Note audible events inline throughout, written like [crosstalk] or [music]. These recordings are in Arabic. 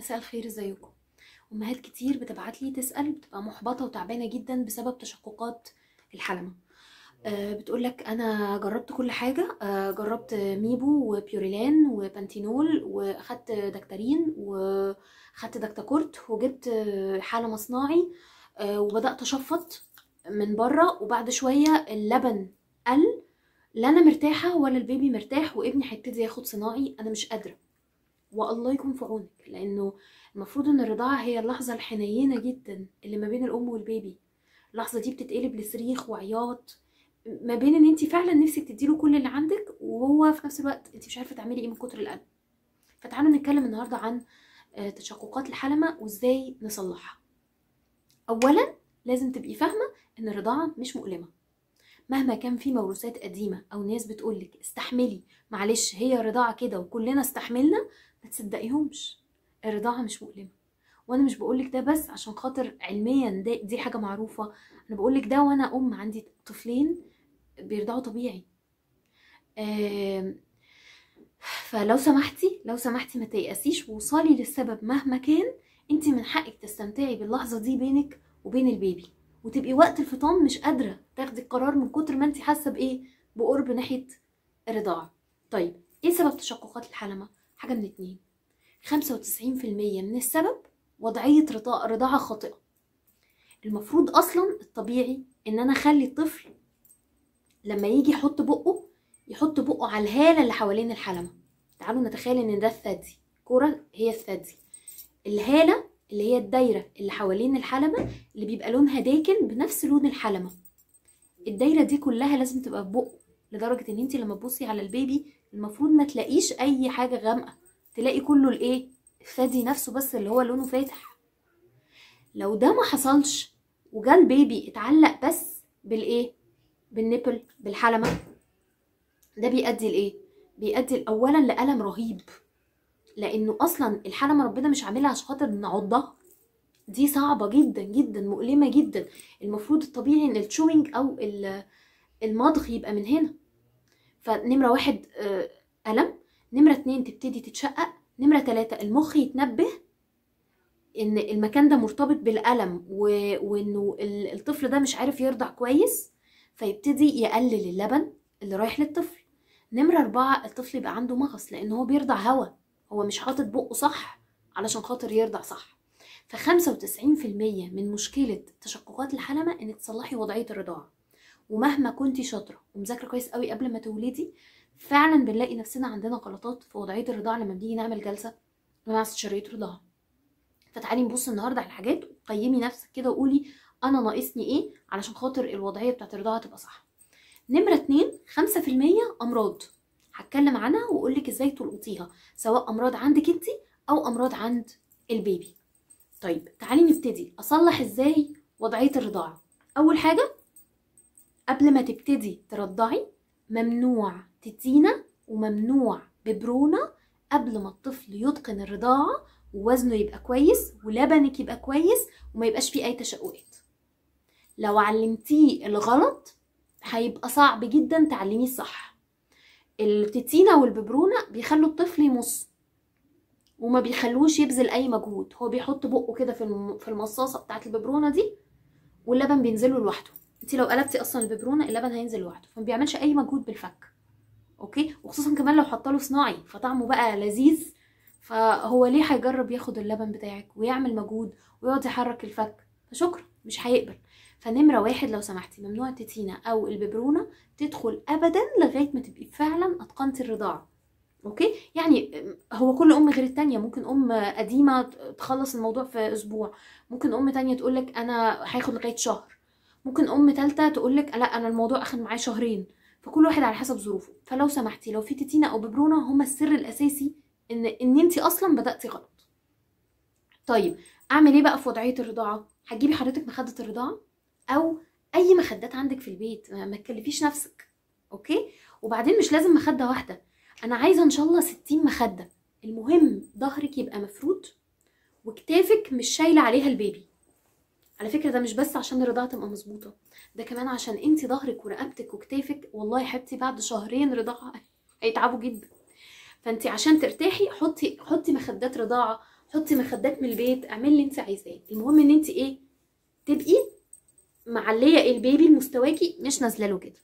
مساء الخير ازيكم امهات كتير بتبعت لي تسال بتبقى محبطه وتعبانه جدا بسبب تشققات الحلمه أه بتقول لك انا جربت كل حاجه أه جربت ميبو وبيوريلان وبانتينول واخدت دكتارين واخدت دكتاكورت وجبت حاله مصنعي أه وبدات اشفط من بره وبعد شويه اللبن قل لا انا مرتاحه ولا البيبي مرتاح وابني هيبتدي ياخد صناعي انا مش قادره والله يكون في عونك لانه المفروض ان الرضاعه هي اللحظه الحنينه جدا اللي ما بين الام والبيبي اللحظه دي بتتقلب لصريخ وعياط ما بين ان انت فعلا نفسك تديله كل اللي عندك وهو في نفس الوقت انت مش عارفه تعملي ايه من كتر القلق فتعالوا نتكلم النهارده عن آه، تشققات الحلمه وازاي نصلحها اولا لازم تبقي فاهمه ان الرضاعه مش مؤلمه مهما كان في موروثات قديمه او ناس بتقولك استحملي معلش هي رضاعه كده وكلنا استحملنا ما تصدقيهمش الرضاعه مش مؤلمه وانا مش بقولك ده بس عشان خاطر علميا ده دي حاجه معروفه انا بقولك ده وانا ام عندي طفلين بيرضعوا طبيعي فلو سمحتي لو سمحتي ما تيأسيش ووصلي للسبب مهما كان انت من حقك تستمتعي باللحظه دي بينك وبين البيبي وتبقي وقت الفطام مش قادره تاخدي القرار من كتر ما انت حاسه بايه بقرب ناحيه الرضاعه طيب ايه سبب تشققات الحلمه حاجة من اتنين خمسة وتسعين في المية من السبب وضعية رضاعة خاطئة المفروض أصلا الطبيعي إن أنا أخلي الطفل لما يجي يحط بقه يحط بقه على الهالة اللي حوالين الحلمة تعالوا نتخيل إن ده الثدي كرة هي الثدي الهالة اللي هي الدايرة اللي حوالين الحلمة اللي بيبقى لونها داكن بنفس لون الحلمة الدايرة دي كلها لازم تبقى في بقه لدرجة إن انت لما تبصي على البيبي المفروض ما تلاقيش اي حاجه غامقه تلاقي كله الايه الثدي نفسه بس اللي هو لونه فاتح لو ده ما حصلش وجا البيبي اتعلق بس بالايه بالنبل بالحلمه ده بيؤدي لايه بيؤدي اولا لالم رهيب لانه اصلا الحلمه ربنا مش عاملها عشان خاطر نعضها دي صعبه جدا جدا مؤلمه جدا المفروض الطبيعي ان التشوينج او المضغ يبقى من هنا فنمرة واحد ألم آه، نمرة اتنين تبتدي تتشقق نمرة تلاتة المخ يتنبه ان المكان ده مرتبط بالألم و... وانه الطفل ده مش عارف يرضع كويس فيبتدي يقلل اللبن اللي رايح للطفل نمرة أربعة الطفل يبقى عنده مغص لأن هو بيرضع هوا هو مش حاطط بقه صح علشان خاطر يرضع صح فخمسة وتسعين في المية من مشكلة تشققات الحلمة إن تصلحي وضعية الرضاعة ومهما كنت شاطره ومذاكره كويس قوي قبل ما تولدي فعلا بنلاقي نفسنا عندنا غلطات في وضعيه الرضاعه لما بنيجي نعمل جلسه مع استشاريه رضاعه فتعالي نبص النهارده على الحاجات وقيمي نفسك كده وقولي انا ناقصني ايه علشان خاطر الوضعيه بتاعت الرضاعه تبقى صح نمره اتنين خمسة في المية امراض هتكلم عنها واقول لك ازاي تلقطيها سواء امراض عندك انت او امراض عند البيبي طيب تعالي نبتدي اصلح ازاي وضعيه الرضاعه اول حاجه قبل ما تبتدي ترضعي ممنوع تتينا وممنوع ببرونة قبل ما الطفل يتقن الرضاعة ووزنه يبقى كويس ولبنك يبقى كويس وما يبقاش فيه أي تشققات لو علمتيه الغلط هيبقى صعب جدا تعلميه الصح التتينة والببرونة بيخلوا الطفل يمص وما بيخلوش يبذل اي مجهود هو بيحط بقه كده في المصاصه بتاعه الببرونه دي واللبن بينزله لوحده انت لو قلبتي اصلا الببرونه اللبن هينزل لوحده فما بيعملش اي مجهود بالفك اوكي وخصوصا كمان لو حطاله صناعي فطعمه بقى لذيذ فهو ليه هيجرب ياخد اللبن بتاعك ويعمل مجهود ويقعد يحرك الفك فشكرا مش هيقبل فنمرة واحد لو سمحتي ممنوع التتينة أو الببرونة تدخل أبدا لغاية ما تبقي فعلا أتقنتي الرضاعة اوكي يعني هو كل ام غير التانية ممكن ام قديمة تخلص الموضوع في اسبوع ممكن ام تانية تقولك انا هاخد لغاية شهر ممكن ام تالتة تقول لك لا انا الموضوع اخد معايا شهرين فكل واحد على حسب ظروفه فلو سمحتي لو في تيتينا او ببرونه هما السر الاساسي ان ان انت اصلا بداتي غلط طيب اعمل ايه بقى في وضعيه الرضاعه هتجيبي حضرتك مخده الرضاعه او اي مخدات عندك في البيت ما تكلفيش نفسك اوكي وبعدين مش لازم مخده واحده انا عايزه ان شاء الله 60 مخده المهم ظهرك يبقى مفروض وكتافك مش شايله عليها البيبي على فكره ده مش بس عشان الرضاعه تبقى مظبوطه ده كمان عشان انت ظهرك ورقبتك وكتافك والله يا حبيبتي بعد شهرين رضاعه [laughs] هيتعبوا جدا فانت عشان ترتاحي حطي حطي مخدات رضاعه حطي مخدات من البيت اعملي اللي انت عايزاه المهم ان انت ايه تبقي معليه البيبي مستواكي مش نازله له كده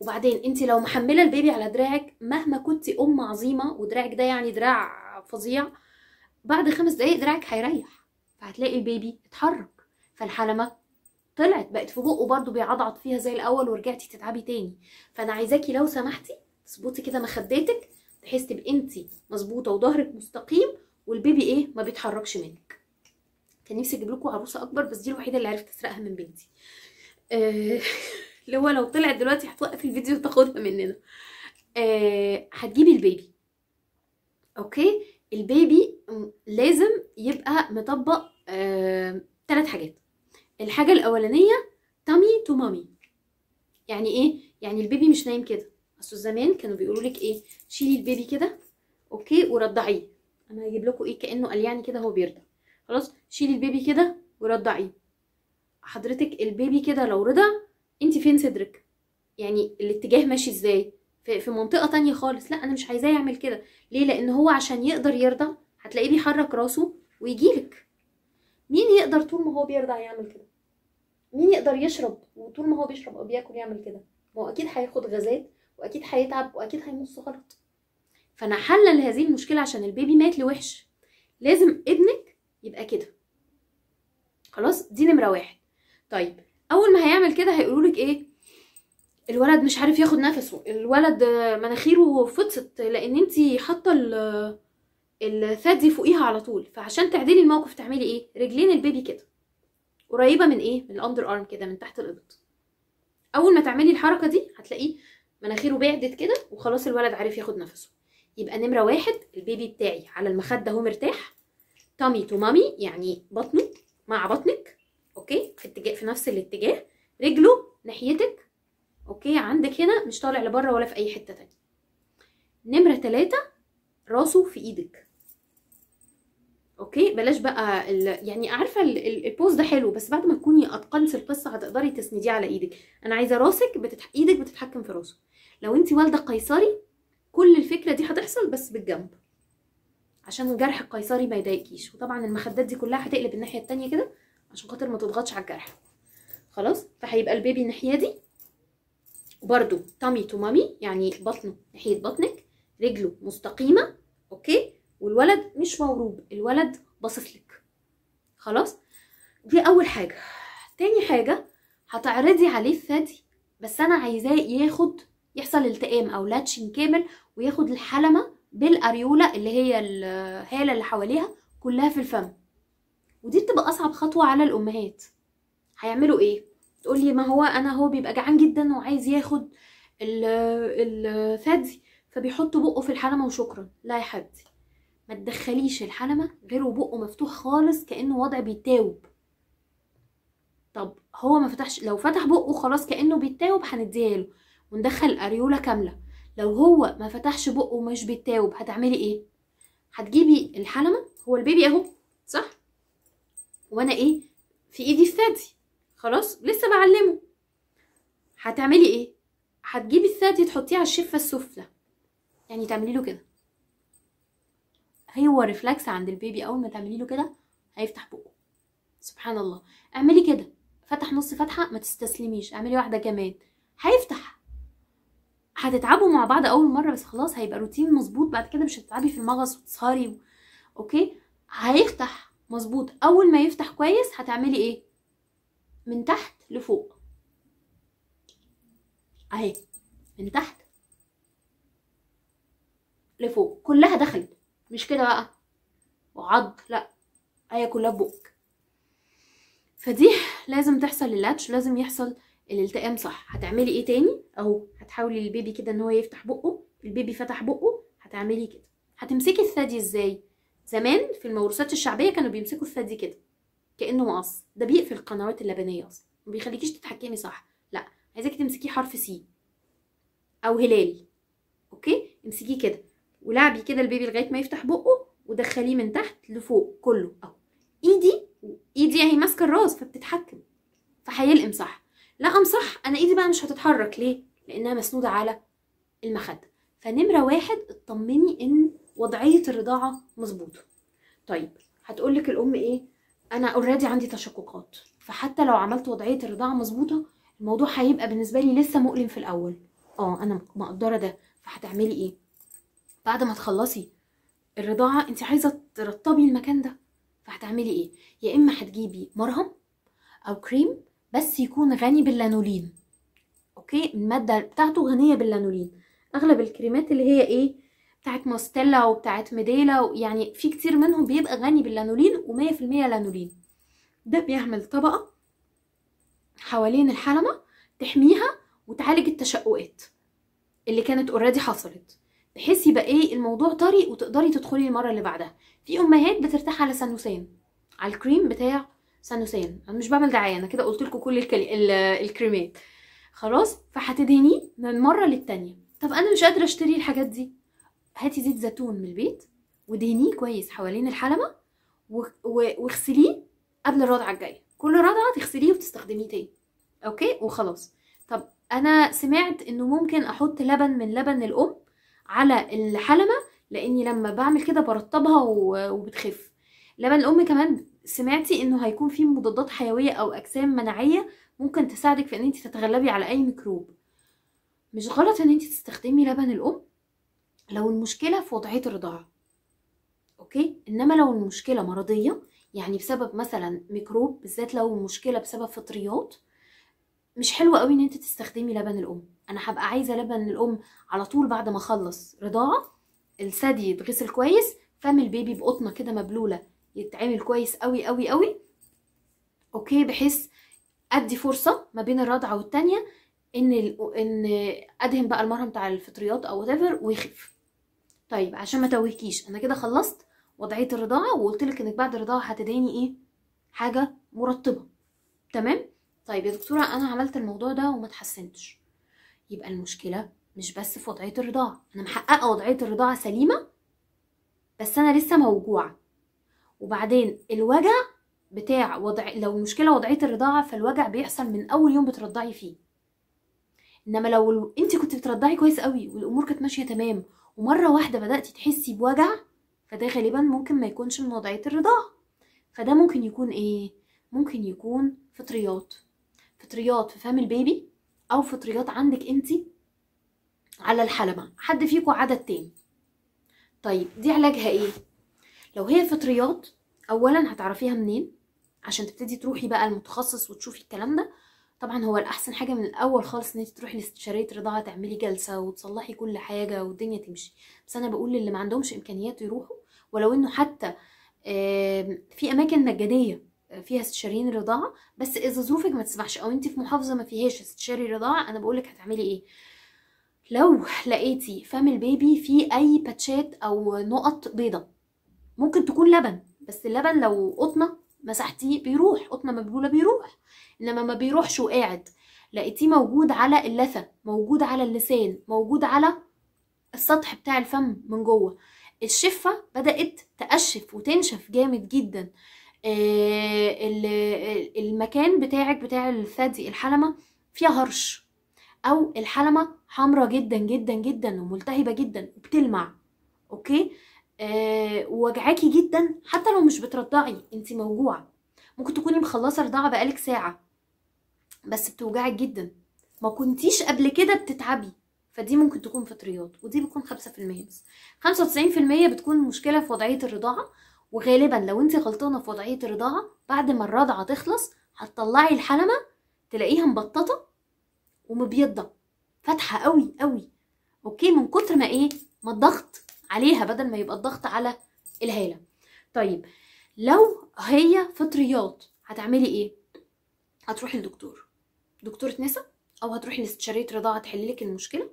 وبعدين انت لو محمله البيبي على دراعك مهما كنت ام عظيمه ودراعك ده يعني دراع فظيع بعد خمس دقايق دراعك هيريح فهتلاقي البيبي اتحرك فالحلمة طلعت بقت في بقه برضه بيعضعض فيها زي الاول ورجعتي تتعبي تاني فانا عايزاكي لو سمحتي تظبطي كده مخدتك بحيث تبقي انت مظبوطه وظهرك مستقيم والبيبي ايه ما بيتحركش منك كان نفسي اجيب لكم عروسه اكبر بس دي الوحيده اللي عرفت اسرقها من بنتي آه [laughs] اللي هو لو طلعت دلوقتي هتوقف الفيديو وتاخدها مننا آه هتجيبي البيبي اوكي البيبي لازم يبقى مطبق ثلاث آه حاجات الحاجة الأولانية تامي تو مامي يعني إيه؟ يعني البيبي مش نايم كده أصل زمان كانوا بيقولوا لك إيه؟ شيلي البيبي كده أوكي ورضعيه أنا هجيب لكم إيه كأنه قال يعني كده هو بيرضع خلاص شيلي البيبي كده ورضعيه حضرتك البيبي كده لو رضع أنت فين صدرك؟ يعني الاتجاه ماشي إزاي؟ في منطقة تانية خالص لا أنا مش عايزاه يعمل كده ليه؟ لأن هو عشان يقدر يرضع هتلاقيه بيحرك راسه ويجيلك مين يقدر طول ما هو بيرضع يعمل كده مين يقدر يشرب وطول ما هو بيشرب او بياكل يعمل كده ما هو اكيد هياخد غازات واكيد هيتعب واكيد هيمص غلط فانا حلل هذه المشكله عشان البيبي مات لوحش لازم ابنك يبقى كده خلاص دي نمره واحد طيب اول ما هيعمل كده هيقولوا لك ايه الولد مش عارف ياخد نفسه الولد مناخيره فطست لان انت حاطه الثدي فوقيها على طول فعشان تعدلي الموقف تعملي ايه رجلين البيبي كده قريبه من ايه من الاندر ارم كده من تحت الابط اول ما تعملي الحركه دي هتلاقيه مناخيره بعدت كده وخلاص الولد عارف ياخد نفسه يبقى نمره واحد البيبي بتاعي على المخده اهو مرتاح تامي تو مامي يعني بطنه مع بطنك اوكي في اتجاه في نفس الاتجاه رجله ناحيتك اوكي عندك هنا مش طالع لبره ولا في اي حته تانية نمره ثلاثة راسه في ايدك اوكي بلاش بقى ال... يعني عارفه ال... البوز ده حلو بس بعد ما تكوني اتقنتي القصه هتقدري تسنديه على ايدك انا عايزه راسك بتتح... ايدك بتتحكم في راسه لو انت والده قيصري كل الفكره دي هتحصل بس بالجنب عشان الجرح القيصري ما يضايقكيش وطبعا المخدات دي كلها هتقلب الناحيه التانية كده عشان خاطر ما تضغطش على الجرح خلاص فهيبقى البيبي الناحيه دي وبرده تامي تو مامي يعني بطنه ناحيه بطنك رجله مستقيمه اوكي والولد مش موروب الولد باصص لك خلاص دي اول حاجه تاني حاجه هتعرضي عليه الثدي بس انا عايزاه ياخد يحصل التئام او لاتشين كامل وياخد الحلمه بالاريولا اللي هي الهاله اللي حواليها كلها في الفم ودي بتبقى اصعب خطوه على الامهات هيعملوا ايه تقولي ما هو انا هو بيبقى جعان جدا وعايز ياخد الثدي فبيحط بقه في الحلمه وشكرا لا يا حبيبتي ما تدخليش الحلمه غير وبقه مفتوح خالص كانه وضع بيتاوب طب هو ما فتحش لو فتح بقه خلاص كانه بيتاوب هنديها له وندخل الاريوله كامله لو هو ما فتحش بقه ومش بيتاوب هتعملي ايه هتجيبي الحلمه هو البيبي اهو صح وانا ايه في ايدي الثدي خلاص لسه بعلمه هتعملي ايه هتجيبي الثدي تحطيه على الشفه السفلى يعني تعملي له كده هو ريفلكس عند البيبي اول ما تعملي له كده هيفتح بقه سبحان الله اعملي كده فتح نص فتحه ما تستسلميش اعملي واحده كمان هيفتح هتتعبوا مع بعض اول مره بس خلاص هيبقى روتين مظبوط بعد كده مش هتتعبي في المغص وتسهري و... اوكي هيفتح مظبوط اول ما يفتح كويس هتعملي ايه من تحت لفوق اهي من تحت لفوق كلها دخلت مش كده بقى وعض لا هي كلها بقك فدي لازم تحصل اللاتش لازم يحصل الالتئام صح هتعملي ايه تاني اهو هتحاولي البيبي كده ان هو يفتح بقه البيبي فتح بقه هتعملي كده هتمسكي الثدي ازاي زمان في الموروثات الشعبيه كانوا بيمسكوا الثدي كده كانه مقص ده بيقفل القنوات اللبنيه اصلا ما بيخليكيش تتحكمي صح لا عايزاكي تمسكيه حرف سي او هلال اوكي امسكيه كده ولعبي كده البيبي لغايه ما يفتح بقه ودخليه من تحت لفوق كله اهو ايدي ايدي اهي ماسكه الراس فبتتحكم فهيلقم صح لقم صح انا ايدي بقى مش هتتحرك ليه لانها مسنوده على المخده فنمره واحد اطمني ان وضعيه الرضاعه مظبوطه طيب هتقول لك الام ايه انا اوريدي عندي تشققات فحتى لو عملت وضعيه الرضاعه مظبوطه الموضوع هيبقى بالنسبه لي لسه مؤلم في الاول اه انا مقدره ده فهتعملي ايه بعد ما تخلصي الرضاعه انت عايزه ترطبي المكان ده فهتعملي ايه يا اما هتجيبي مرهم او كريم بس يكون غني باللانولين اوكي الماده بتاعته غنيه باللانولين اغلب الكريمات اللي هي ايه بتاعت ماستيلا وبتاعت ميديلا يعني في كتير منهم بيبقى غني باللانولين و100% لانولين ده بيعمل طبقه حوالين الحلمه تحميها وتعالج التشققات اللي كانت اوريدي حصلت تحسي بقى ايه الموضوع طري وتقدري تدخلي المره اللي بعدها في امهات بترتاح على سنوسان على الكريم بتاع سنوسان انا مش بعمل دعايه انا كده قلت لكم كل الكلي... الكريمات خلاص فهتدهنيه من مره للتانيه طب انا مش قادره اشتري الحاجات دي هاتي زيت زيتون من البيت ودهنيه كويس حوالين الحلمه واغسليه قبل الرضعه الجايه كل رضعه تغسليه وتستخدميه تاني اوكي وخلاص طب انا سمعت انه ممكن احط لبن من لبن الام على الحلمة لاني لما بعمل كده برطبها وبتخف لبن الام كمان سمعتي انه هيكون فيه مضادات حيوية او اجسام مناعية ممكن تساعدك في ان انت تتغلبي على اي ميكروب مش غلط ان انت تستخدمي لبن الام لو المشكلة في وضعية الرضاعة اوكي انما لو المشكلة مرضية يعني بسبب مثلا ميكروب بالذات لو المشكلة بسبب فطريات مش حلو قوي ان انت تستخدمي لبن الام انا هبقى عايزه لبن الام على طول بعد ما اخلص رضاعه الثدي يتغسل كويس فم البيبي بقطنه كده مبلوله يتعمل كويس قوي قوي قوي اوكي بحيث ادي فرصه ما بين الرضعه والتانيه ان ان ادهن بقى المرهم بتاع الفطريات او وات ويخف طيب عشان ما توهكيش انا كده خلصت وضعيه الرضاعه وقلت لك انك بعد الرضاعه هتديني ايه حاجه مرطبه تمام طيب يا دكتوره انا عملت الموضوع ده وما تحسنتش يبقى المشكله مش بس في وضعيه الرضاعه انا محققه وضعيه الرضاعه سليمه بس انا لسه موجوعه وبعدين الوجع بتاع وضع لو مشكله وضعيه الرضاعه فالوجع بيحصل من اول يوم بترضعي فيه انما لو انت كنت بترضعي كويس قوي والامور كانت ماشيه تمام ومره واحده بداتي تحسي بوجع فده غالبا ممكن ما يكونش من وضعيه الرضاعه فده ممكن يكون ايه ممكن يكون فطريات فطريات في فم البيبي او فطريات عندك انت على الحلبة حد فيكو عدد تاني طيب دي علاجها ايه لو هي فطريات اولا هتعرفيها منين عشان تبتدي تروحي بقى المتخصص وتشوفي الكلام ده طبعا هو الاحسن حاجه من الاول خالص ان انت تروحي لاستشاريه رضاعه تعملي جلسه وتصلحي كل حاجه والدنيا تمشي بس انا بقول للي ما عندهمش امكانيات يروحوا ولو انه حتى في اماكن مجانيه فيها استشاريين رضاعه بس اذا ظروفك ما تسمحش او انت في محافظه ما فيهاش استشاري رضاعه انا بقولك هتعملي ايه لو لقيتي فم البيبي فيه اي باتشات او نقط بيضة ممكن تكون لبن بس اللبن لو قطنه مسحتيه بيروح قطنه مبلوله بيروح انما ما بيروحش وقاعد لقيتيه موجود على اللثه موجود على اللسان موجود على السطح بتاع الفم من جوه الشفه بدات تقشف وتنشف جامد جدا آه، آه، المكان بتاعك بتاع الثدي الحلمة فيها هرش او الحلمة حمرة جدا جدا جدا وملتهبة جدا وبتلمع اوكي أه وجعاكي جدا حتى لو مش بترضعي انت موجوعة ممكن تكوني مخلصة رضاعة بقالك ساعة بس بتوجعك جدا ما كنتيش قبل كده بتتعبي فدي ممكن تكون فطريات ودي بتكون 5% بس 95% بتكون مشكلة في وضعية الرضاعة وغالبا لو انت غلطانه في وضعيه الرضاعه بعد ما الرضعه تخلص هتطلعي الحلمه تلاقيها مبططه ومبيضه فاتحه قوي قوي اوكي من كتر ما ايه ما الضغط عليها بدل ما يبقى الضغط على الهاله طيب لو هي فطريات هتعملي ايه هتروحي للدكتور دكتوره نسا او هتروحي لاستشاريه رضاعه تحللك المشكله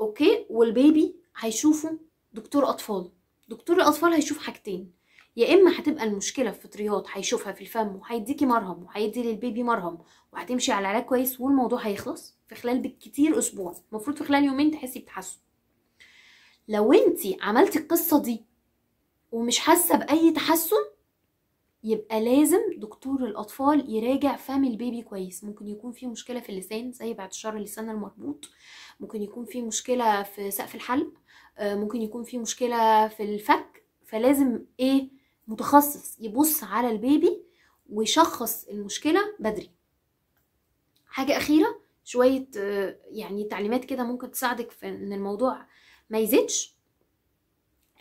اوكي والبيبي هيشوفه دكتور اطفال دكتور الاطفال هيشوف حاجتين يا اما هتبقى المشكله في فطريات هيشوفها في الفم وهيديكي مرهم وهيدي للبيبي مرهم وهتمشي على علاج كويس والموضوع هيخلص في خلال بالكتير اسبوع المفروض في خلال يومين تحسي بتحسن لو انت عملتي القصه دي ومش حاسه باي تحسن يبقى لازم دكتور الاطفال يراجع فم البيبي كويس ممكن يكون في مشكله في اللسان زي بعد شر اللسان المربوط ممكن يكون في مشكله في سقف الحلق آه، ممكن يكون في مشكله في الفك فلازم ايه متخصص يبص على البيبي ويشخص المشكله بدري حاجه اخيره شويه آه، يعني تعليمات كده ممكن تساعدك في ان الموضوع ما يزيدش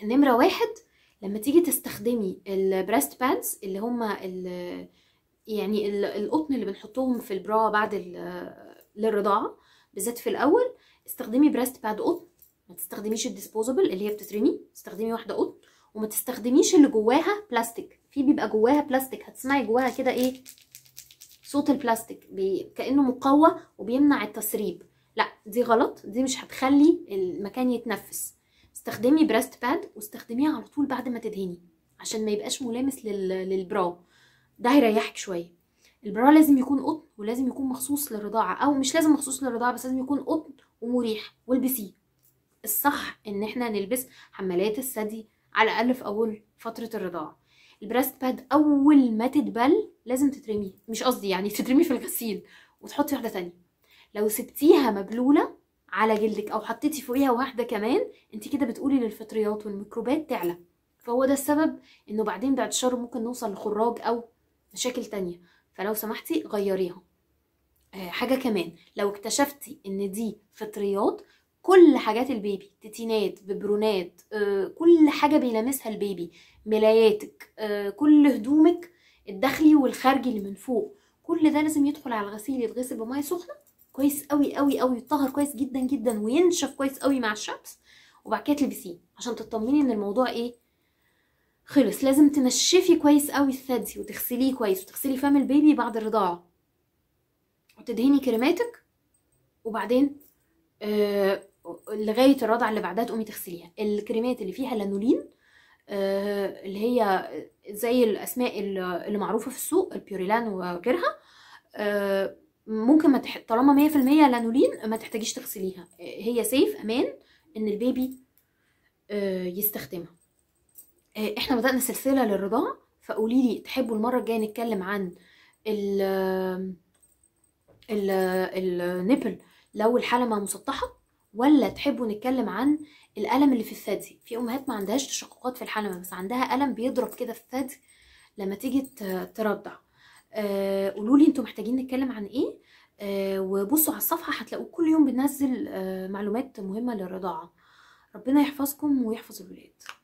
نمره واحد لما تيجي تستخدمي البريست بادز اللي هما يعني القطن اللي بنحطهم في البرا بعد للرضاعه بالذات في الاول استخدمي بريست باد قطن ما تستخدميش الديسبوزبل اللي هي بتترمي استخدمي واحده قطن وما تستخدميش اللي جواها بلاستيك في بيبقى جواها بلاستيك هتسمعي جواها كده ايه صوت البلاستيك بي... كانه مقوى وبيمنع التسريب لا دي غلط دي مش هتخلي المكان يتنفس استخدمي بريست باد واستخدميها على طول بعد ما تدهني عشان ما يبقاش ملامس لل... للبرا ده هيريحك شويه البرا لازم يكون قطن ولازم يكون مخصوص للرضاعه او مش لازم مخصوص للرضاعه بس لازم يكون قطن ومريح والبسيه الصح ان احنا نلبس حمالات الثدي على الاقل في اول فتره الرضاعه البريست باد اول ما تتبل لازم تترميه مش قصدي يعني تترمي في الغسيل وتحطي واحده ثانيه لو سبتيها مبلوله على جلدك او حطيتي فوقيها واحده كمان انت كده بتقولي للفطريات والميكروبات تعلى فهو ده السبب انه بعدين بعد شهر ممكن نوصل لخراج او مشاكل تانية فلو سمحتي غيريها آه، حاجه كمان لو اكتشفتي ان دي فطريات كل حاجات البيبي تيتينات ببرونات آه، كل حاجه بيلامسها البيبي ملاياتك آه، كل هدومك الداخلي والخارجي اللي من فوق كل ده لازم يدخل على الغسيل يتغسل بميه سخنه كويس قوي قوي قوي يتطهر كويس جدا جدا وينشف كويس قوي مع الشمس وبعد كده تلبسيه عشان تطمني ان الموضوع ايه خلص لازم تنشفي كويس قوي الثدي وتغسليه كويس وتغسلي فم البيبي بعد الرضاعه وتدهني كريماتك وبعدين آه، لغايه الرضعه اللي بعدها تقومي تغسليها الكريمات اللي فيها لانولين آه اللي هي زي الاسماء اللي معروفه في السوق البيوريلان وغيرها آه ممكن ما تح... طالما 100% لانولين ما تحتاجيش تغسليها هي سيف امان ان البيبي آه يستخدمها آه، احنا بدأنا سلسلة للرضاعة فقولي لي تحبوا المرة الجاية نتكلم عن ال ال النبل لو الحلمة مسطحة ولا تحبوا نتكلم عن الالم اللي في الثدي في امهات ما عندهاش تشققات في الحلمه بس عندها الم بيضرب كده في الثدي لما تيجي ترضع آه قولوا لي انتوا محتاجين نتكلم عن ايه آه وبصوا على الصفحه هتلاقوا كل يوم بننزل آه معلومات مهمه للرضاعه ربنا يحفظكم ويحفظ الولاد